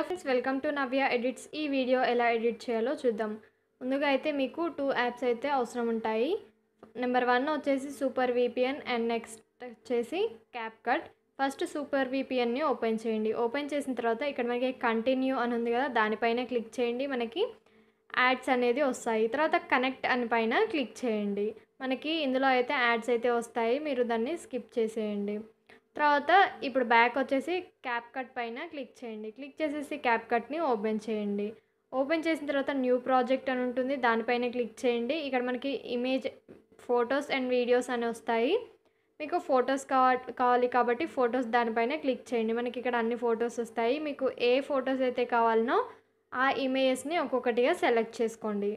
hello friends welcome to Navya edits ఈ video ఎలా edit చేయాలో చూద్దాం ముందుగా అయితే మీకు టూ యాప్స్ అయితే అవసరం ఉంటాయి నెంబర్ వన్ వచ్చేసి సూపర్ విపిఎన్ అండ్ నెక్స్ట్ వచ్చేసి క్యాప్ కట్ ఫస్ట్ సూపర్ విపిఎన్ని ఓపెన్ చేయండి ఓపెన్ చేసిన తర్వాత ఇక్కడ మనకి కంటిన్యూ అని ఉంది కదా దానిపైన క్లిక్ చేయండి మనకి యాడ్స్ అనేది వస్తాయి తర్వాత కనెక్ట్ అని పైన క్లిక్ చేయండి మనకి ఇందులో అయితే యాడ్స్ అయితే వస్తాయి మీరు దాన్ని స్కిప్ చేసేయండి తర్వాత ఇప్పుడు బ్యాక్ వచ్చేసి క్యాప్ కట్ పైన క్లిక్ చేయండి క్లిక్ చేసేసి క్యాప్ కట్ని ఓపెన్ చేయండి ఓపెన్ చేసిన తర్వాత న్యూ ప్రాజెక్ట్ అని ఉంటుంది దానిపైన క్లిక్ చేయండి ఇక్కడ మనకి ఇమేజ్ ఫొటోస్ అండ్ వీడియోస్ అని వస్తాయి మీకు ఫొటోస్ కావాలి కాబట్టి ఫొటోస్ దానిపైన క్లిక్ చేయండి మనకి ఇక్కడ అన్ని ఫొటోస్ వస్తాయి మీకు ఏ ఫొటోస్ అయితే కావాలనో ఆ ఇమేజెస్ని ఒక్కొక్కటిగా సెలెక్ట్ చేసుకోండి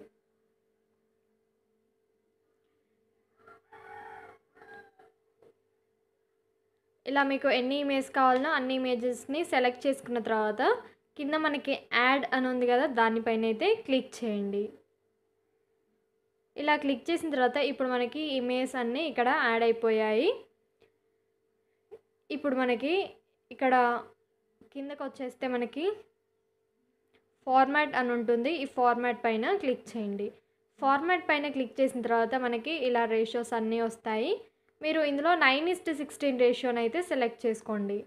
ఇలా మీకు ఎన్ని ఇమేజ్ కావాలనో అన్ని ఇమేజెస్ని సెలెక్ట్ చేసుకున్న తర్వాత కింద మనకి యాడ్ అని ఉంది కదా దానిపైన అయితే క్లిక్ చేయండి ఇలా క్లిక్ చేసిన తర్వాత ఇప్పుడు మనకి ఇమేజ్ అన్నీ ఇక్కడ యాడ్ అయిపోయాయి ఇప్పుడు మనకి ఇక్కడ కిందకు వచ్చేస్తే మనకి ఫార్మాట్ అని ఉంటుంది ఈ ఫార్మాట్ పైన క్లిక్ చేయండి ఫార్మాట్ పైన క్లిక్ చేసిన తర్వాత మనకి ఇలా రేషియోస్ అన్నీ వస్తాయి మీరు ఇందులో నైన్ ఇస్ట్ సిక్స్టీన్ రేషియోని అయితే సెలెక్ట్ చేసుకోండి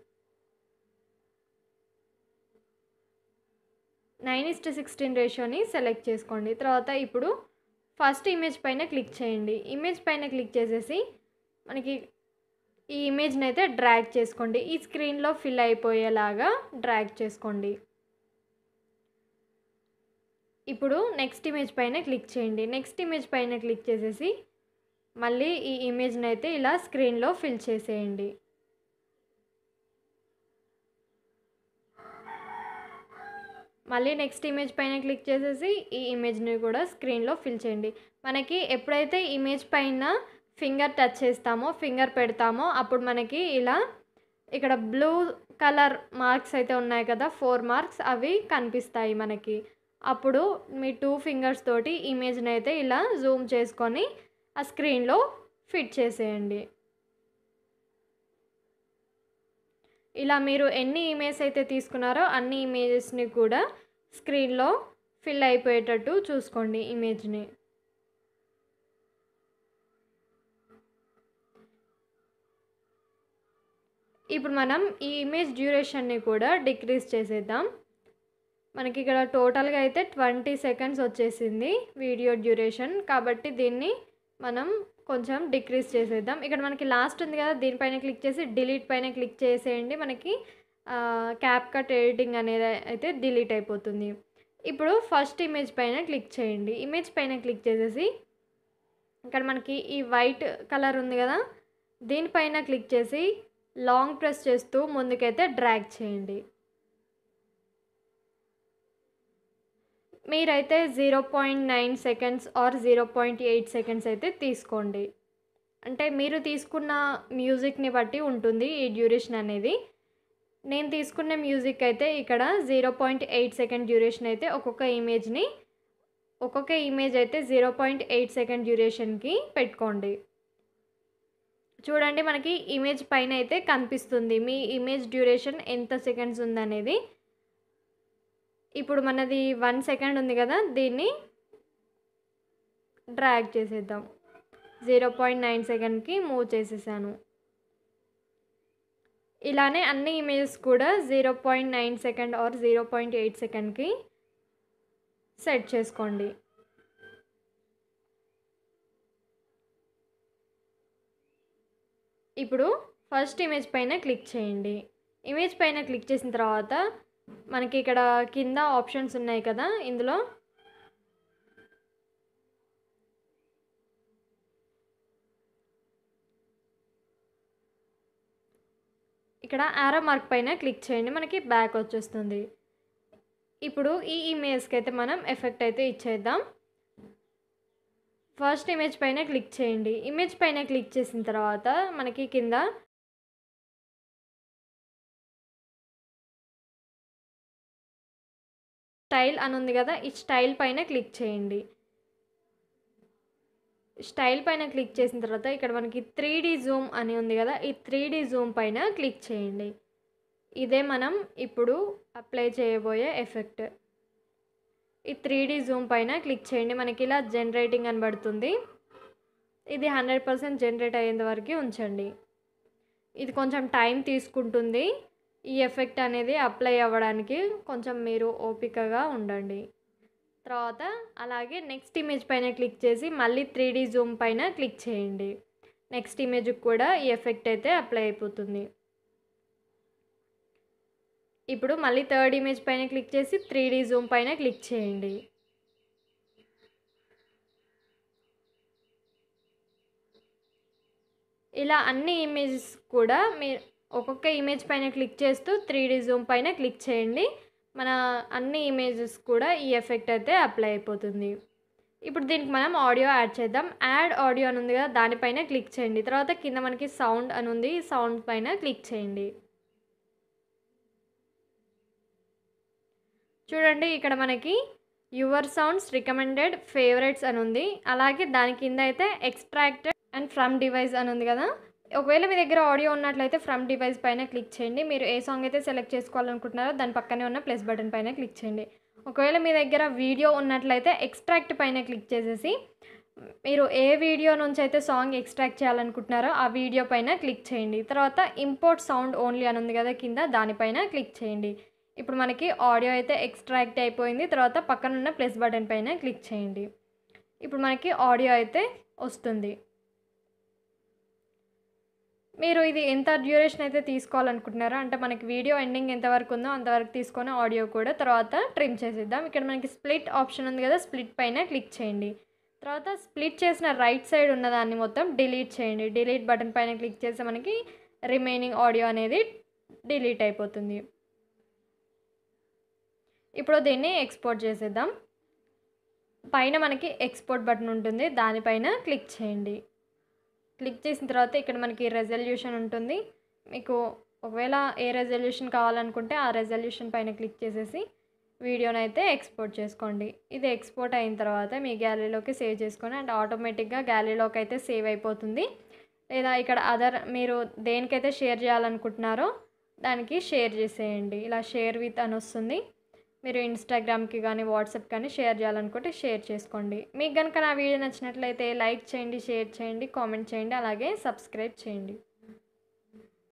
నైన్ ఇస్ట్ సిక్స్టీన్ రేషియోని సెలెక్ట్ చేసుకోండి తర్వాత ఇప్పుడు ఫస్ట్ ఇమేజ్ పైన క్లిక్ చేయండి ఇమేజ్ పైన క్లిక్ చేసేసి మనకి ఈ ఇమేజ్ని అయితే డ్రాగ్ చేసుకోండి ఈ స్క్రీన్లో ఫిల్ అయిపోయేలాగా డ్రాగ్ చేసుకోండి ఇప్పుడు నెక్స్ట్ ఇమేజ్ పైన క్లిక్ చేయండి నెక్స్ట్ ఇమేజ్ పైన క్లిక్ చేసేసి మళ్ళీ ఈ ఇమేజ్ని అయితే ఇలా స్క్రీన్లో ఫిల్ చేసేయండి మళ్ళీ నెక్స్ట్ ఇమేజ్ పైన క్లిక్ చేసేసి ఈ ఇమేజ్ని కూడా స్క్రీన్లో ఫిల్ చేయండి మనకి ఎప్పుడైతే ఇమేజ్ పైన ఫింగర్ టచ్ చేస్తామో ఫింగర్ పెడతామో అప్పుడు మనకి ఇలా ఇక్కడ బ్లూ కలర్ మార్క్స్ అయితే ఉన్నాయి కదా ఫోర్ మార్క్స్ అవి కనిపిస్తాయి మనకి అప్పుడు మీ టూ ఫింగర్స్ తోటి ఇమేజ్ని అయితే ఇలా జూమ్ చేసుకొని ఆ స్క్రీన్లో ఫిట్ చేసేయండి ఇలా మీరు ఎన్ని ఇమేజ్ అయితే తీసుకున్నారో అన్ని ఇమేజెస్ని కూడా స్క్రీన్లో ఫిల్ అయిపోయేటట్టు చూసుకోండి ఇమేజ్ని ఇప్పుడు మనం ఈ ఇమేజ్ డ్యూరేషన్ని కూడా డిక్రీజ్ చేసేద్దాం మనకి ఇక్కడ టోటల్గా అయితే ట్వంటీ సెకండ్స్ వచ్చేసింది వీడియో డ్యూరేషన్ కాబట్టి దీన్ని మనం కొంచెం డిక్రీజ్ చేసేద్దాం ఇక్కడ మనకి లాస్ట్ ఉంది కదా దీనిపైన క్లిక్ చేసి డిలీట్ పైన క్లిక్ చేసేయండి మనకి క్యాప్ కట్ ఎడిటింగ్ అనేది అయితే డిలీట్ అయిపోతుంది ఇప్పుడు ఫస్ట్ ఇమేజ్ పైన క్లిక్ చేయండి ఇమేజ్ పైన క్లిక్ చేసేసి ఇక్కడ మనకి ఈ వైట్ కలర్ ఉంది కదా దీనిపైన క్లిక్ చేసి లాంగ్ ప్రెస్ చేస్తూ ముందుకైతే డ్రాగ్ చేయండి మీరైతే zero point nine seconds or zero point eight seconds అయితే తీసుకోండి అంటే మీరు తీసుకున్న మ్యూజిక్ని బట్టి ఉంటుంది ఈ డ్యూరేషన్ అనేది నేను తీసుకున్న మ్యూజిక్ అయితే ఇక్కడ zero point eight second duration అయితే ఒక్కొక్క ఇమేజ్ని ఒక్కొక్క ఇమేజ్ అయితే జీరో పాయింట్ ఎయిట్ సెకండ్ డ్యూరేషన్కి పెట్టుకోండి చూడండి మనకి ఇమేజ్ పైన అయితే కనిపిస్తుంది మీ ఇమేజ్ డ్యూరేషన్ ఎంత సెకండ్స్ ఉందనేది ఇప్పుడు మనది వన్ సెకండ్ ఉంది కదా దీన్ని డ్రాగ్ చేసేద్దాం జీరో పాయింట్ నైన్ సెకండ్కి మూవ్ చేసేసాను ఇలానే అన్ని ఇమేజెస్ కూడా zero point nine second or zero point eight సెకండ్కి సెట్ చేసుకోండి ఇప్పుడు ఫస్ట్ ఇమేజ్ పైన క్లిక్ చేయండి ఇమేజ్ పైన క్లిక్ చేసిన తర్వాత మనకి ఇక్కడ కింద ఆప్షన్స్ ఉన్నాయి కదా ఇందులో ఇక్కడ ఆరో మార్క్ పైన క్లిక్ చేయండి మనకి బ్యాక్ వచ్చేస్తుంది ఇప్పుడు ఈ ఇమేజ్కి అయితే మనం ఎఫెక్ట్ అయితే ఇచ్చేద్దాం ఫస్ట్ ఇమేజ్ పైన క్లిక్ చేయండి ఇమేజ్ పైన క్లిక్ చేసిన తర్వాత మనకి కింద స్టైల్ అని ఉంది కదా ఈ స్టైల్ పైన క్లిక్ చేయండి స్టైల్ పైన క్లిక్ చేసిన తర్వాత ఇక్కడ మనకి త్రీ జూమ్ అని ఉంది కదా ఈ త్రీ జూమ్ పైన క్లిక్ చేయండి ఇదే మనం ఇప్పుడు అప్లై చేయబోయే ఎఫెక్ట్ ఈ త్రీ జూమ్ పైన క్లిక్ చేయండి మనకి ఇలా జనరేటింగ్ అనబడుతుంది ఇది హండ్రెడ్ పర్సెంట్ జనరేట్ అయ్యేంత వరకు ఉంచండి ఇది కొంచెం టైం తీసుకుంటుంది ఈ ఎఫెక్ట్ అనేది అప్లై అవ్వడానికి కొంచెం మీరు ఓపికగా ఉండండి తర్వాత అలాగే నెక్స్ట్ ఇమేజ్ పైన క్లిక్ చేసి మళ్ళీ త్రీ డీ జూమ్ పైన క్లిక్ చేయండి నెక్స్ట్ ఇమేజ్కి కూడా ఈ ఎఫెక్ట్ అయితే అప్లై అయిపోతుంది ఇప్పుడు మళ్ళీ థర్డ్ ఇమేజ్ పైన క్లిక్ చేసి త్రీ డీ జూమ్ పైన క్లిక్ చేయండి ఇలా అన్ని ఇమేజెస్ కూడా మీ ఒక్కొక్క ఇమేజ్ పైన క్లిక్ చేస్తూ త్రీ డీ జూమ్ పైన క్లిక్ చేయండి మన అన్ని ఇమేజెస్ కూడా ఈ ఎఫెక్ట్ అయితే అప్లై అయిపోతుంది ఇప్పుడు దీనికి మనం ఆడియో యాడ్ చేద్దాం యాడ్ ఆడియో అని ఉంది కదా దానిపైన క్లిక్ చేయండి తర్వాత కింద మనకి సౌండ్ అని ఉంది సౌండ్ పైన క్లిక్ చేయండి చూడండి ఇక్కడ మనకి యువర్ సౌండ్స్ రికమెండెడ్ ఫేవరెట్స్ అని ఉంది అలాగే దాని కింద అయితే ఎక్స్ట్రాక్టెడ్ అండ్ ఫ్రమ్ డివైస్ అని ఉంది కదా ఒకవేళ మీ దగ్గర ఆడియో ఉన్నట్లయితే ఫ్రమ్ డివైస్ పైన క్లిక్ చేయండి మీరు ఏ సాంగ్ అయితే సెలెక్ట్ చేసుకోవాలనుకుంటున్నారో దాని పక్కనే ఉన్న ప్లస్ బటన్ పైన క్లిక్ చేయండి ఒకవేళ మీ దగ్గర వీడియో ఉన్నట్లయితే ఎక్స్ట్రాక్ట్ పైన క్లిక్ చేసేసి మీరు ఏ వీడియో నుంచి అయితే సాంగ్ ఎక్స్ట్రాక్ట్ చేయాలనుకుంటున్నారో ఆ వీడియో పైన క్లిక్ చేయండి తర్వాత ఇంపోర్ట్ సౌండ్ ఓన్లీ అని ఉంది కదా కింద దానిపైన క్లిక్ చేయండి ఇప్పుడు మనకి ఆడియో అయితే ఎక్స్ట్రాక్ట్ అయిపోయింది తర్వాత పక్కనున్న ప్లస్ బటన్ పైన క్లిక్ చేయండి ఇప్పుడు మనకి ఆడియో అయితే వస్తుంది మీరు ఇది ఎంత డ్యూరేషన్ అయితే తీసుకోవాలనుకుంటున్నారో అంటే మనకి వీడియో ఎండింగ్ ఎంతవరకు ఉందో అంతవరకు తీసుకొని ఆడియో కూడా తర్వాత ట్రిమ్ చేసేద్దాం ఇక్కడ మనకి స్ప్లిట్ ఆప్షన్ ఉంది కదా స్ప్లిట్ పైన క్లిక్ చేయండి తర్వాత స్ప్లిట్ చేసిన రైట్ సైడ్ ఉన్నదాన్ని మొత్తం డిలీట్ చేయండి డిలీట్ బటన్ పైన క్లిక్ చేస్తే మనకి రిమైనింగ్ ఆడియో అనేది డిలీట్ అయిపోతుంది ఇప్పుడు దీన్ని ఎక్స్పోర్ట్ చేసేద్దాం పైన మనకి ఎక్స్పోర్ట్ బటన్ ఉంటుంది దానిపైన క్లిక్ చేయండి క్లిక్ చేసిన తర్వాత ఇక్కడ మనకి రెజల్యూషన్ ఉంటుంది మీకు ఒకవేళ ఏ రెజల్యూషన్ కావాలనుకుంటే ఆ రెజల్యూషన్ పైన క్లిక్ చేసేసి వీడియోని అయితే ఎక్స్పోర్ట్ చేసుకోండి ఇది ఎక్స్పోర్ట్ అయిన తర్వాత మీ గ్యాలరీలోకి సేవ్ చేసుకొని అండ్ ఆటోమేటిక్గా గ్యాలరీలోకి అయితే సేవ్ అయిపోతుంది లేదా ఇక్కడ అదర్ మీరు దేనికైతే షేర్ చేయాలనుకుంటున్నారో దానికి షేర్ చేసేయండి ఇలా షేర్ విత్ అని వస్తుంది మీరు ఇన్స్టాగ్రామ్కి కానీ వాట్సాప్ కానీ షేర్ చేయాలనుకుంటే షేర్ చేసుకోండి మీకు కనుక నా వీడియో నచ్చినట్లయితే లైక్ చేయండి షేర్ చేయండి కామెంట్ చేయండి అలాగే సబ్స్క్రైబ్ చేయండి